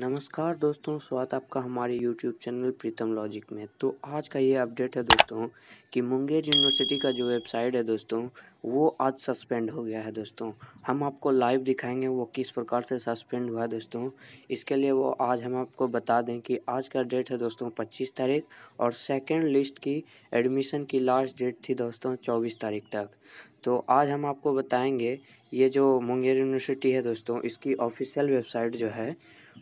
नमस्कार दोस्तों स्वागत आपका हमारे YouTube चैनल प्रीतम लॉजिक में तो आज का ये अपडेट है दोस्तों कि मुंगेर यूनिवर्सिटी का जो वेबसाइट है दोस्तों वो आज सस्पेंड हो गया है दोस्तों हम आपको लाइव दिखाएंगे वो किस प्रकार से सस्पेंड हुआ है दोस्तों इसके लिए वो आज हम आपको बता दें कि आज का डेट है दोस्तों पच्चीस तारीख और सेकेंड लिस्ट की एडमिशन की लास्ट डेट थी दोस्तों चौबीस तारीख तक तो आज हम आपको बताएँगे ये जो मुंगेर यूनिवर्सिटी है दोस्तों इसकी ऑफिशियल वेबसाइट जो है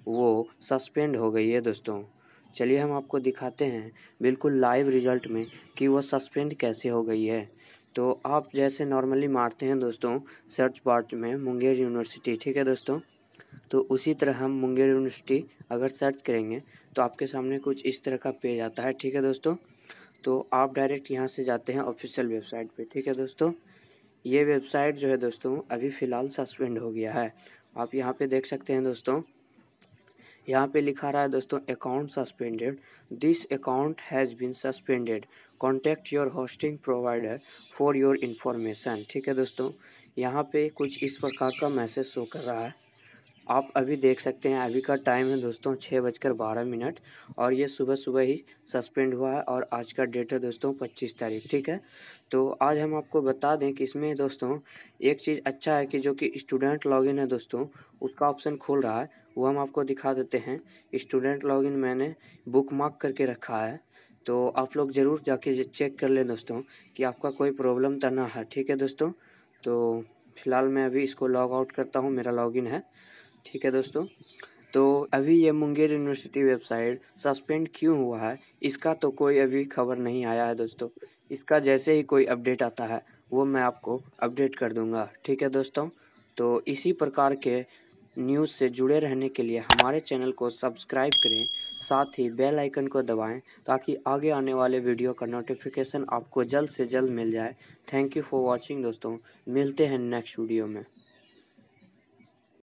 वो सस्पेंड हो गई है दोस्तों चलिए हम आपको दिखाते हैं बिल्कुल लाइव रिजल्ट में कि वो सस्पेंड कैसे हो गई है तो आप जैसे नॉर्मली मारते हैं दोस्तों सर्च बार्च में मुंगेर यूनिवर्सिटी ठीक है दोस्तों तो उसी तरह हम मुंगेर यूनिवर्सिटी अगर सर्च करेंगे तो आपके सामने कुछ इस तरह का पेज आता है ठीक है दोस्तों तो आप डायरेक्ट यहाँ से जाते हैं ऑफिशियल वेबसाइट पर ठीक है दोस्तों ये वेबसाइट जो है दोस्तों अभी फ़िलहाल सस्पेंड हो गया है आप यहाँ पर देख सकते हैं दोस्तों यहाँ पे लिखा रहा है दोस्तों account suspended this account has been suspended contact your hosting provider for your information ठीक है दोस्तों यहाँ पे कुछ इस प्रकार का मैसेज शो कर रहा है आप अभी देख सकते हैं अभी का टाइम है दोस्तों छः बजकर बारह मिनट और ये सुबह सुबह ही सस्पेंड हुआ है और आज का डेट है दोस्तों पच्चीस तारीख ठीक है तो आज हम आपको बता दें कि इसमें दोस्तों एक चीज़ अच्छा है कि जो कि स्टूडेंट लॉगिन है दोस्तों उसका ऑप्शन खोल रहा है वो हम आपको दिखा देते हैं स्टूडेंट लॉगिन मैंने बुक मार्क करके रखा है तो आप लोग ज़रूर जाके चेक कर लें दोस्तों कि आपका कोई प्रॉब्लम तो ना है ठीक है दोस्तों तो फिलहाल मैं अभी इसको लॉग आउट करता हूँ मेरा लॉगिन है ठीक है दोस्तों तो अभी ये मुंगेर यूनिवर्सिटी वेबसाइट सस्पेंड क्यों हुआ है इसका तो कोई अभी खबर नहीं आया है दोस्तों इसका जैसे ही कोई अपडेट आता है वो मैं आपको अपडेट कर दूंगा ठीक है दोस्तों तो इसी प्रकार के न्यूज़ से जुड़े रहने के लिए हमारे चैनल को सब्सक्राइब करें साथ ही बेल आइकन को दबाएं ताकि आगे आने वाले वीडियो का नोटिफिकेशन आपको जल्द से जल्द मिल जाए थैंक यू फॉर वॉचिंग दोस्तों मिलते हैं नेक्स्ट वीडियो में